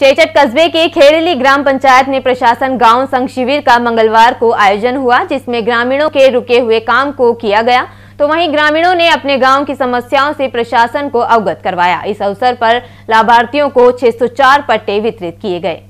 चेचट कस्बे के खेड़ली ग्राम पंचायत में प्रशासन गांव संघ शिविर का मंगलवार को आयोजन हुआ जिसमें ग्रामीणों के रुके हुए काम को किया गया तो वहीं ग्रामीणों ने अपने गांव की समस्याओं से प्रशासन को अवगत करवाया इस अवसर पर लाभार्थियों को 604 पट्टे वितरित किए गए